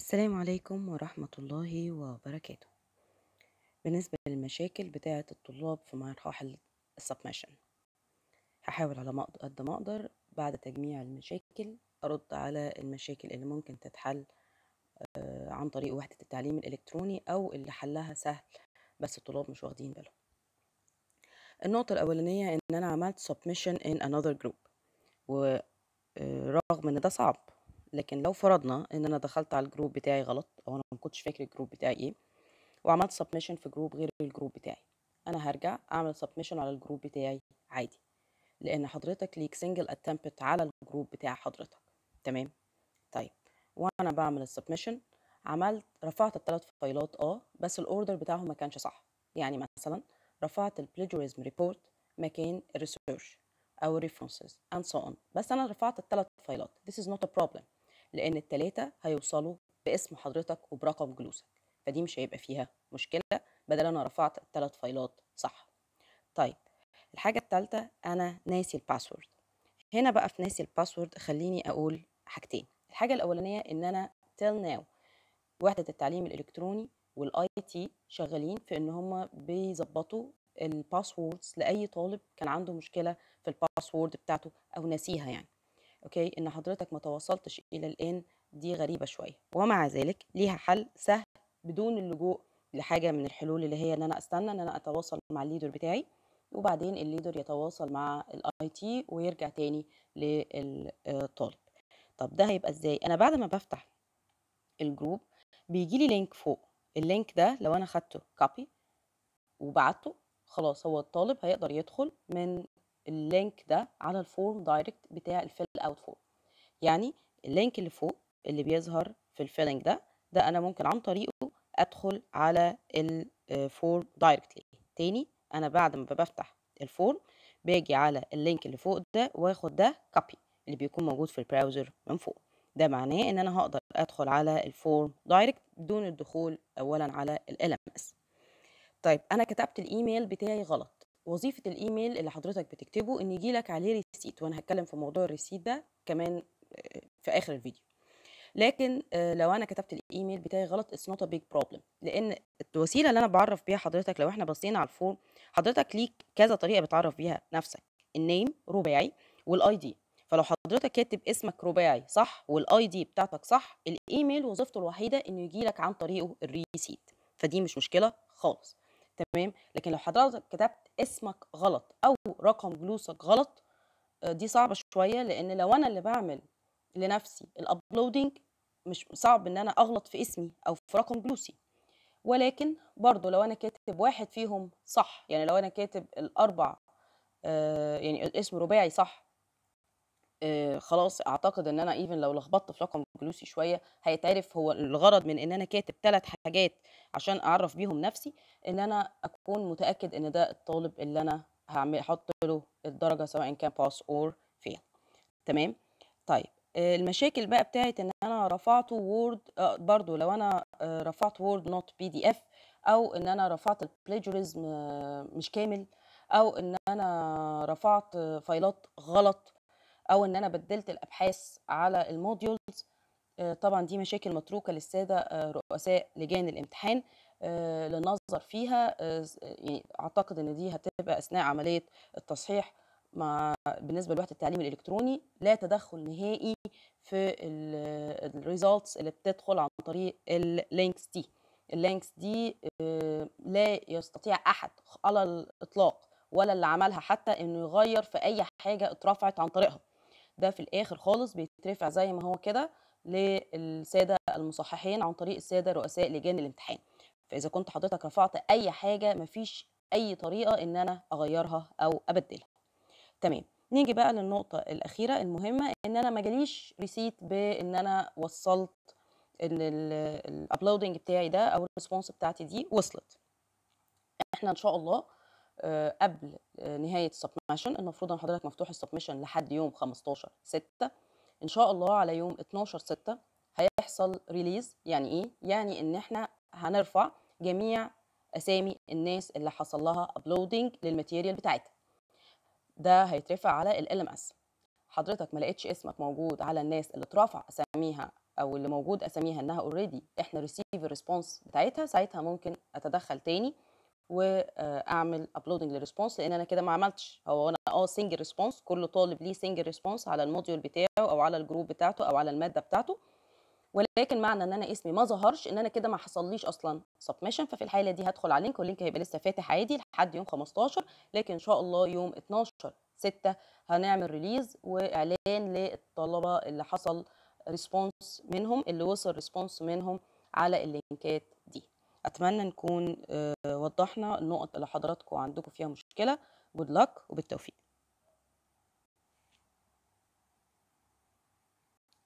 السلام عليكم ورحمة الله وبركاته بالنسبة للمشاكل بتاعة الطلاب في مراحل السبميشن هحاول على قد ما أقدر بعد تجميع المشاكل أرد على المشاكل اللي ممكن تتحل آه، عن طريق وحدة التعليم الإلكتروني أو اللي حلها سهل بس الطلاب مش واخدين بالهم النقطة الأولانية إن أنا عملت submission in another group ورغم آه، إن ده صعب لكن لو فرضنا ان انا دخلت على الجروب بتاعي غلط او انا ما كنتش فاكر الجروب بتاعي ايه وعملت سبمشن في جروب غير الجروب بتاعي انا هرجع اعمل سبمشن على الجروب بتاعي عادي لان حضرتك ليك سنجل اتمبت على الجروب بتاع حضرتك تمام طيب وانا بعمل السبمشن عملت رفعت الثلاث فايلات اه بس الاوردر بتاعهم ما كانش صح يعني مثلا رفعت البليجوريزم ريبورت مكان الريسيرش او references and so on بس انا رفعت الثلاث فايلات this is not a problem لان التلاتة هيوصلوا باسم حضرتك وبرقم جلوسك فدي مش هيبقى فيها مشكله بدل انا رفعت الثلاث فايلات صح طيب الحاجه الثالثه انا ناسي الباسورد هنا بقى في ناسي الباسورد خليني اقول حاجتين الحاجه الاولانيه ان انا تيل ناو وحده التعليم الالكتروني والاي تي شغالين في ان هم بيظبطوا الباسوردز لاي طالب كان عنده مشكله في الباسورد بتاعته او ناسيها يعني اوكي ان حضرتك ما توصلتش الى الان دي غريبه شويه ومع ذلك ليها حل سهل بدون اللجوء لحاجه من الحلول اللي هي ان انا استنى ان انا اتواصل مع الليدر بتاعي وبعدين الليدر يتواصل مع الاي تي ويرجع تاني للطالب طب ده هيبقى ازاي انا بعد ما بفتح الجروب بيجي لي لينك فوق اللينك ده لو انا خدته كوبي وبعته خلاص هو الطالب هيقدر يدخل من اللينك ده على الفورم دايركت بتاع الفيل اوت فورم يعني اللينك اللي فوق اللي بيظهر في الفيلنج ده ده انا ممكن عن طريقه ادخل على الفورم دايركتلي آه، تاني انا بعد ما بفتح الفورم باجي على اللينك اللي فوق ده واخد ده كوبي اللي بيكون موجود في البراوزر من فوق ده معناه ان انا هقدر ادخل على الفورم دايركت بدون الدخول اولا على ال LMS طيب انا كتبت الايميل بتاعي غلط وظيفة الإيميل اللي حضرتك بتكتبه إن يجيلك عليه ريسيت وأنا هتكلم في موضوع الريسيت ده كمان آه، في آخر الفيديو لكن آه، لو أنا كتبت الإيميل بتاعي غلط it's not a big problem لأن الوسيلة اللي أنا بعرف بيها حضرتك لو إحنا بصينا على الفورم حضرتك ليك كذا طريقة بتعرف بيها نفسك النيم رباعي والاي دي فلو حضرتك كاتب اسمك رباعي صح والاي دي بتاعتك صح الايميل وظيفته الوحيده انه يجي لك عن طريقه الريسيت فدي مش مشكله خالص تمام لكن لو حضرتك كتبت اسمك غلط او رقم جلوسك غلط آه، دي صعبه شويه لان لو انا اللي بعمل لنفسي الابلودنج مش صعب ان انا اغلط في اسمي او في رقم جلوسي ولكن برضو لو انا كاتب واحد فيهم صح يعني لو انا كاتب الاربع آه، يعني اسم رباعي صح آه، خلاص اعتقد ان انا ايفن لو لخبطت في رقم جلوسي شويه هيتعرف هو الغرض من ان انا كاتب ثلاث حاجات عشان اعرف بيهم نفسي ان انا اكون متاكد ان ده الطالب اللي انا هعمل احط له الدرجه سواء كان باس اور فيل تمام طيب آه، المشاكل بقى بتاعت ان انا رفعته آه، وورد برضو لو انا رفعت وورد نوت بي دي اف او ان انا رفعت البليجوريزم مش كامل او ان انا رفعت فايلات غلط او ان انا بدلت الابحاث على الموديولز آه، طبعا دي مشاكل متروكه للساده آه، رؤساء لجان الامتحان آه، للنظر فيها يعني اعتقد ان دي هتبقى اثناء عمليه التصحيح مع بالنسبه لوحده التعليم الالكتروني لا تدخل نهائي في الريزلتس اللي بتدخل عن طريق اللينكس دي اللينكس دي لا يستطيع احد على الاطلاق ولا اللي عملها حتى انه يغير في اي حاجه اترفعت عن طريقها ده في الآخر خالص بيترفع زي ما هو كده للسادة المصححين عن طريق السادة رؤساء لجان الامتحان فإذا كنت حضرتك رفعت أي حاجة مفيش أي طريقة إن أنا أغيرها أو أبدلها تمام نيجي بقى للنقطة الأخيرة المهمة إن أنا ما جاليش ريسيت بإن أنا وصلت ان الابلودنج بتاعي ده أو الريسبونس بتاعتي دي وصلت احنا ان شاء الله آه، قبل آه، نهايه السبميشن المفروض ان حضرتك مفتوح السبميشن لحد يوم 15 6 ان شاء الله على يوم 12 6 هيحصل ريليز يعني ايه يعني ان احنا هنرفع جميع اسامي الناس اللي حصل لها ابلودنج للماتيريال بتاعتها ده هيترفع على ال اس حضرتك ما لقيتش اسمك موجود على الناس اللي اترفع اساميها او اللي موجود اساميها انها اوريدي احنا ريسيف الريسبونس بتاعتها ساعتها ممكن اتدخل تاني واعمل ابلودنج للريسبونس لان انا كده ما عملتش هو انا اه سنجل ريسبونس كل طالب ليه سنجل ريسبونس على الموديول بتاعه او على الجروب بتاعته او على الماده بتاعته ولكن معنى ان انا اسمي ما ظهرش ان انا كده ما حصليش اصلا سبمشن ففي الحاله دي هدخل على اللينك واللينك هيبقى لسه فاتح عادي لحد يوم 15 لكن ان شاء الله يوم 12 6 هنعمل ريليز واعلان للطلبه اللي حصل ريسبونس منهم اللي وصل ريسبونس منهم على اللينكات اتمنى نكون آه، وضحنا النقط اللي حضراتكم عندكم فيها مشكله جود لك وبالتوفيق